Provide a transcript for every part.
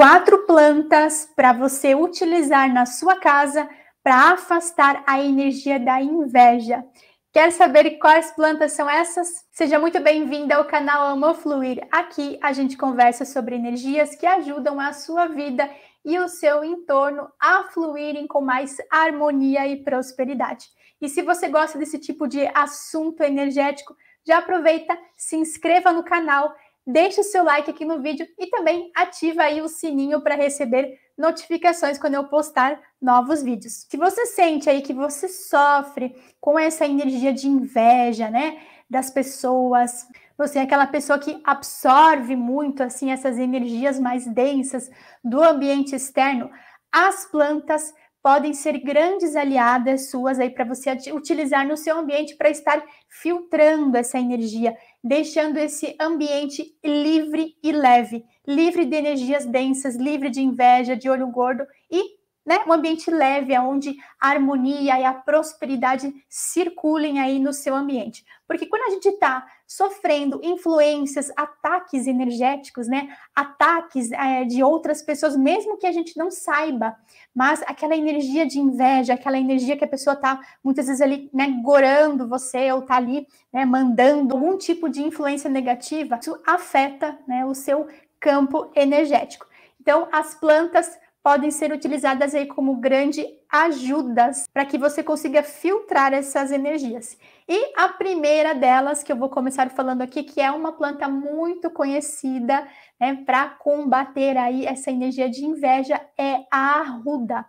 quatro plantas para você utilizar na sua casa para afastar a energia da inveja. Quer saber quais plantas são essas? Seja muito bem-vinda ao canal Amo Fluir. Aqui a gente conversa sobre energias que ajudam a sua vida e o seu entorno a fluírem com mais harmonia e prosperidade. E se você gosta desse tipo de assunto energético, já aproveita, se inscreva no canal deixe o seu like aqui no vídeo e também ativa aí o sininho para receber notificações quando eu postar novos vídeos. Se você sente aí que você sofre com essa energia de inveja, né, das pessoas, você é aquela pessoa que absorve muito assim essas energias mais densas do ambiente externo, as plantas podem ser grandes aliadas suas aí para você utilizar no seu ambiente para estar filtrando essa energia deixando esse ambiente livre e leve, livre de energias densas, livre de inveja, de olho gordo né, um ambiente leve, onde a harmonia e a prosperidade circulem aí no seu ambiente. Porque quando a gente está sofrendo influências, ataques energéticos, né, ataques é, de outras pessoas, mesmo que a gente não saiba, mas aquela energia de inveja, aquela energia que a pessoa está muitas vezes ali, né, gorando você ou está ali, né, mandando algum tipo de influência negativa, isso afeta, né, o seu campo energético. Então, as plantas podem ser utilizadas aí como grandes ajudas para que você consiga filtrar essas energias. E a primeira delas que eu vou começar falando aqui, que é uma planta muito conhecida né, para combater aí essa energia de inveja, é a arruda.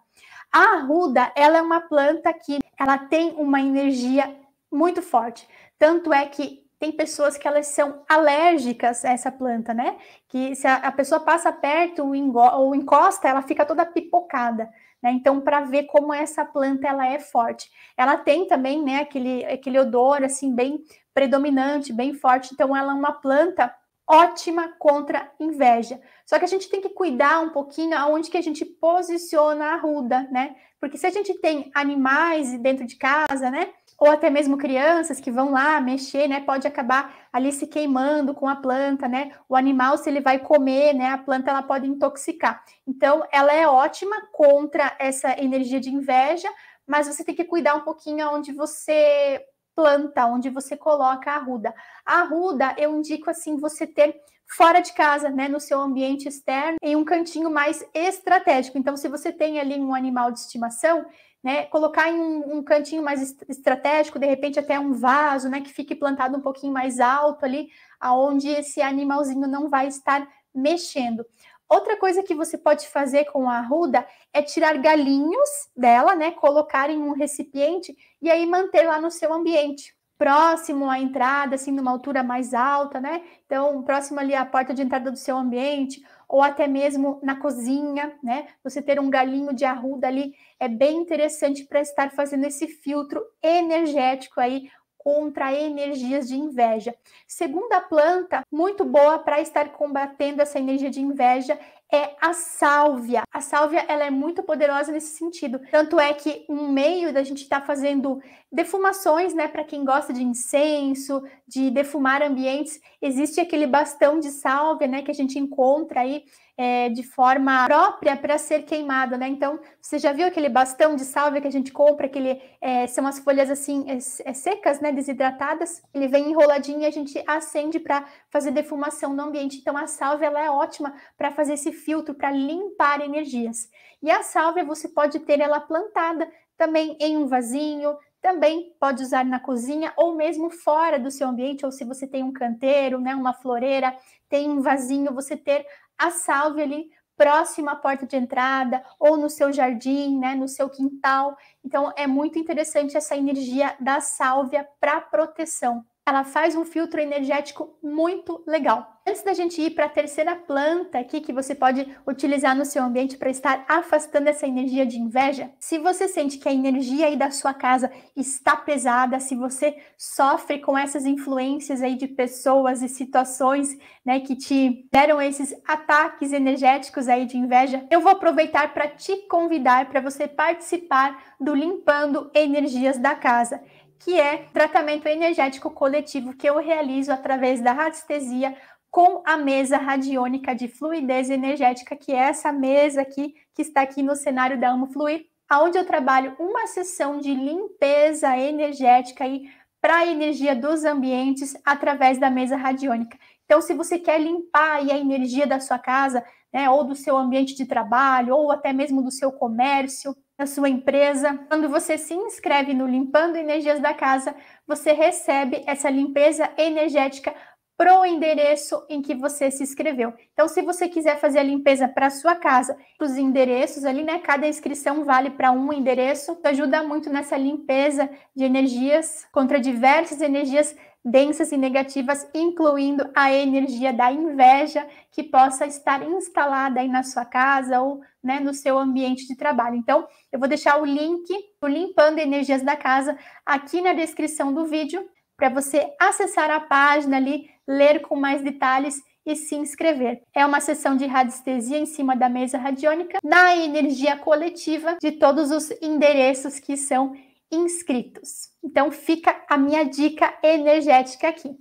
A arruda, ela é uma planta que ela tem uma energia muito forte. Tanto é que tem pessoas que elas são alérgicas a essa planta, né? Que se a, a pessoa passa perto ou encosta, ela fica toda pipocada. Né? Então, para ver como essa planta ela é forte. Ela tem também né, aquele, aquele odor assim bem predominante, bem forte. Então, ela é uma planta ótima contra inveja. Só que a gente tem que cuidar um pouquinho aonde que a gente posiciona a ruda, né? Porque se a gente tem animais dentro de casa, né? ou até mesmo crianças que vão lá mexer, né, pode acabar ali se queimando com a planta, né? O animal se ele vai comer, né, a planta ela pode intoxicar. Então, ela é ótima contra essa energia de inveja, mas você tem que cuidar um pouquinho onde você planta, onde você coloca a arruda. A arruda, eu indico assim, você ter fora de casa, né, no seu ambiente externo, em um cantinho mais estratégico. Então, se você tem ali um animal de estimação, né? Colocar em um, um cantinho mais estratégico, de repente até um vaso, né? Que fique plantado um pouquinho mais alto ali, aonde esse animalzinho não vai estar mexendo. Outra coisa que você pode fazer com a arruda é tirar galinhos dela, né? Colocar em um recipiente e aí manter lá no seu ambiente, próximo à entrada, assim, numa altura mais alta, né? Então, próximo ali à porta de entrada do seu ambiente, ou até mesmo na cozinha, né? Você ter um galinho de arruda ali é bem interessante para estar fazendo esse filtro energético aí contra energias de inveja. Segunda planta muito boa para estar combatendo essa energia de inveja é a sálvia. A sálvia ela é muito poderosa nesse sentido. Tanto é que um meio da gente estar tá fazendo defumações, né, para quem gosta de incenso, de defumar ambientes, existe aquele bastão de sálvia, né, que a gente encontra aí é, de forma própria para ser queimado, né? Então, você já viu aquele bastão de salve que a gente compra, que ele, é, são as folhas assim é, é secas, né, desidratadas, ele vem enroladinho e a gente acende para fazer defumação no ambiente. Então, a salve ela é ótima para fazer esse filtro, para limpar energias. E a salve você pode ter ela plantada também em um vasinho, também pode usar na cozinha ou mesmo fora do seu ambiente, ou se você tem um canteiro, né, uma floreira, tem um vasinho, você ter a salve ali próximo à porta de entrada ou no seu jardim, né, no seu quintal. Então é muito interessante essa energia da sálvia para proteção ela faz um filtro energético muito legal. Antes da gente ir para a terceira planta aqui que você pode utilizar no seu ambiente para estar afastando essa energia de inveja, se você sente que a energia aí da sua casa está pesada, se você sofre com essas influências aí de pessoas e situações, né, que te deram esses ataques energéticos aí de inveja, eu vou aproveitar para te convidar para você participar do limpando energias da casa que é tratamento energético coletivo que eu realizo através da radiestesia com a mesa radiônica de fluidez energética, que é essa mesa aqui que está aqui no cenário da Amo Fluir, aonde eu trabalho uma sessão de limpeza energética para a energia dos ambientes através da mesa radiônica. Então, se você quer limpar a energia da sua casa, né, ou do seu ambiente de trabalho, ou até mesmo do seu comércio, da sua empresa. Quando você se inscreve no Limpando Energias da Casa, você recebe essa limpeza energética para o endereço em que você se inscreveu. Então, se você quiser fazer a limpeza para sua casa, os endereços ali, né? Cada inscrição vale para um endereço. Ajuda muito nessa limpeza de energias contra diversas energias densas e negativas, incluindo a energia da inveja que possa estar instalada aí na sua casa ou né, no seu ambiente de trabalho. Então, eu vou deixar o link do Limpando Energias da Casa aqui na descrição do vídeo para você acessar a página ali, ler com mais detalhes e se inscrever. É uma sessão de radiestesia em cima da mesa radiônica, na energia coletiva de todos os endereços que são inscritos. Então fica a minha dica energética aqui.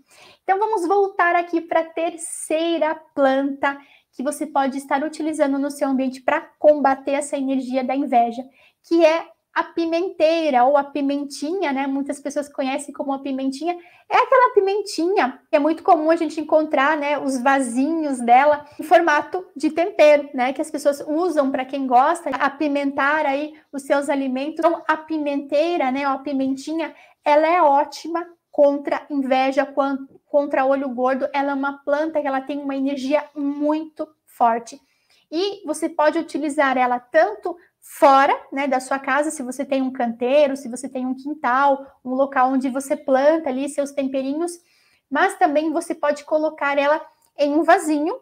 Então vamos voltar aqui para a terceira planta que você pode estar utilizando no seu ambiente para combater essa energia da inveja, que é a pimenteira ou a pimentinha, né? Muitas pessoas conhecem como a pimentinha. É aquela pimentinha que é muito comum a gente encontrar, né? Os vasinhos dela em formato de tempero, né? Que as pessoas usam para quem gosta apimentar aí os seus alimentos. Então, a pimenteira, né? Ou a pimentinha, ela é ótima contra inveja, contra olho gordo. Ela é uma planta que ela tem uma energia muito forte. E você pode utilizar ela tanto fora né, da sua casa, se você tem um canteiro, se você tem um quintal, um local onde você planta ali seus temperinhos, mas também você pode colocar ela em um vasinho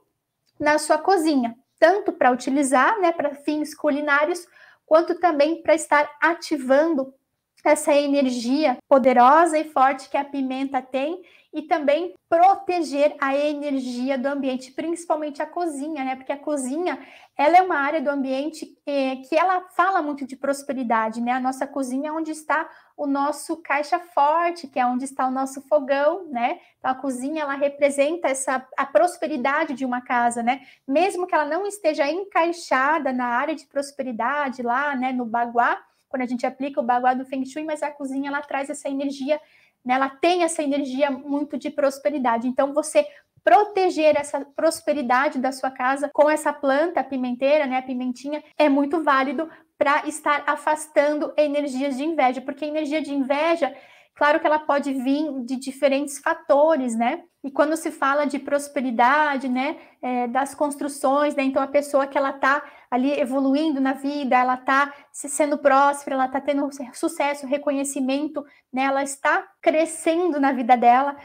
na sua cozinha, tanto para utilizar né, para fins culinários, quanto também para estar ativando essa energia poderosa e forte que a pimenta tem e também proteger a energia do ambiente, principalmente a cozinha, né? Porque a cozinha, ela é uma área do ambiente é, que ela fala muito de prosperidade, né? A nossa cozinha é onde está o nosso caixa forte, que é onde está o nosso fogão, né? Então a cozinha ela representa essa a prosperidade de uma casa, né? Mesmo que ela não esteja encaixada na área de prosperidade lá, né, no baguá, quando a gente aplica o baguá do Feng Shui, mas a cozinha ela traz essa energia né, ela tem essa energia muito de prosperidade. Então, você proteger essa prosperidade da sua casa com essa planta pimenteira, né, pimentinha, é muito válido para estar afastando energias de inveja, porque a energia de inveja, claro que ela pode vir de diferentes fatores, né? E quando se fala de prosperidade, né, é, das construções, né, então a pessoa que ela está ali evoluindo na vida, ela está sendo próspera, ela está tendo sucesso, reconhecimento, né? ela está crescendo na vida dela.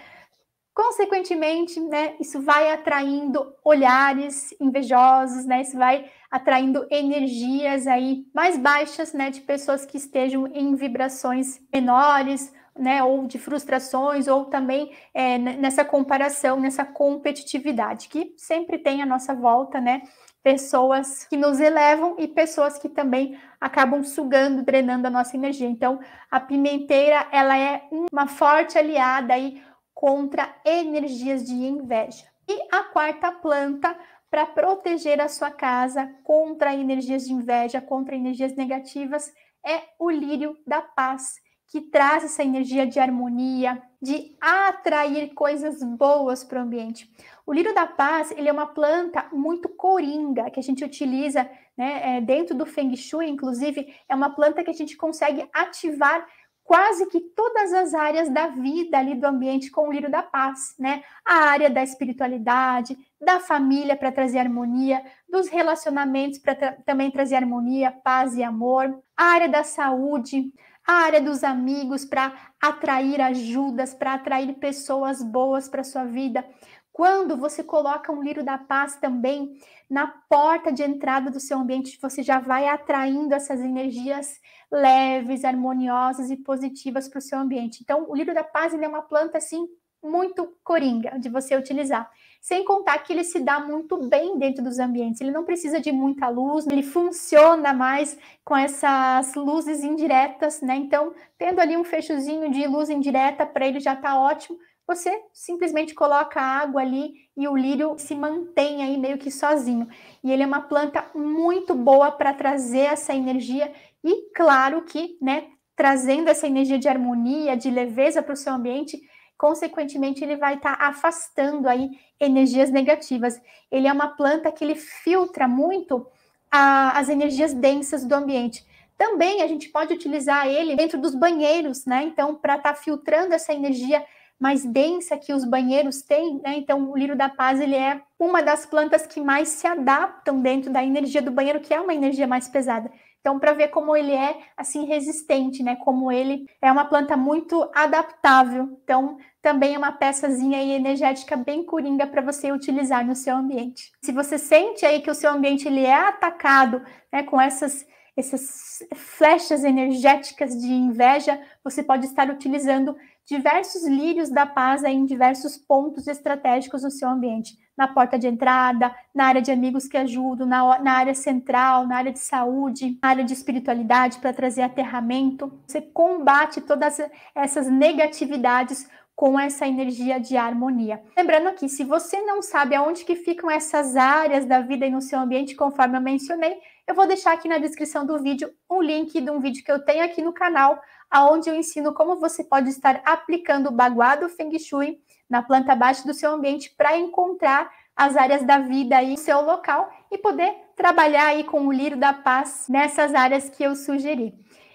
Consequentemente, né, isso vai atraindo olhares invejosos, né, isso vai atraindo energias aí mais baixas, né, de pessoas que estejam em vibrações menores, né, ou de frustrações, ou também é, nessa comparação, nessa competitividade que sempre tem à nossa volta, né, pessoas que nos elevam e pessoas que também acabam sugando, drenando a nossa energia. Então, a pimenteira, ela é uma forte aliada aí contra energias de inveja. E a quarta planta para proteger a sua casa contra energias de inveja, contra energias negativas, é o lírio da paz, que traz essa energia de harmonia, de atrair coisas boas para o ambiente. O lírio da paz ele é uma planta muito coringa que a gente utiliza né, é, dentro do Feng Shui, inclusive é uma planta que a gente consegue ativar quase que todas as áreas da vida ali do ambiente com o lírio da paz, né? A área da espiritualidade, da família para trazer harmonia, dos relacionamentos para tra também trazer harmonia, paz e amor, a área da saúde, a área dos amigos para atrair ajudas, para atrair pessoas boas para sua vida. Quando você coloca um livro da paz também na porta de entrada do seu ambiente, você já vai atraindo essas energias leves, harmoniosas e positivas para o seu ambiente. Então, o livro da paz é uma planta assim muito coringa de você utilizar. Sem contar que ele se dá muito bem dentro dos ambientes, ele não precisa de muita luz, ele funciona mais com essas luzes indiretas, né? Então, tendo ali um fechozinho de luz indireta para ele já está ótimo. Você simplesmente coloca a água ali e o lírio se mantém aí meio que sozinho. E ele é uma planta muito boa para trazer essa energia e claro que, né, trazendo essa energia de harmonia, de leveza para o seu ambiente, consequentemente ele vai estar tá afastando aí energias negativas. Ele é uma planta que ele filtra muito a, as energias densas do ambiente. Também a gente pode utilizar ele dentro dos banheiros, né? Então, para estar tá filtrando essa energia mais densa que os banheiros têm, né? Então, o lírio da paz ele é uma das plantas que mais se adaptam dentro da energia do banheiro, que é uma energia mais pesada. Então, para ver como ele é assim resistente, né? Como ele é uma planta muito adaptável. Então, também é uma peçazinha aí energética bem coringa para você utilizar no seu ambiente. Se você sente aí que o seu ambiente ele é atacado né, com essas, essas flechas energéticas de inveja, você pode estar utilizando diversos lírios da paz aí em diversos pontos estratégicos no seu ambiente. Na porta de entrada, na área de amigos que ajudam, na, na área central, na área de saúde, na área de espiritualidade para trazer aterramento. Você combate todas essas negatividades com essa energia de harmonia. Lembrando aqui, se você não sabe aonde que ficam essas áreas da vida e no seu ambiente, conforme eu mencionei, eu vou deixar aqui na descrição do vídeo um link de um vídeo que eu tenho aqui no canal, aonde eu ensino como você pode estar aplicando o baguado Feng Shui na planta baixa do seu ambiente para encontrar as áreas da vida e seu local e poder trabalhar aí com o liro da paz nessas áreas que eu sugeri.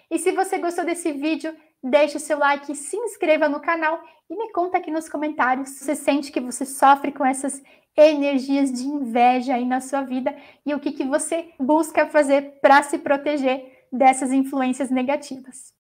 E se você gostou desse vídeo, deixe seu like, se inscreva no canal e me conta aqui nos comentários se você sente que você sofre com essas energias de inveja aí na sua vida e o que, que você busca fazer para se proteger dessas influências negativas.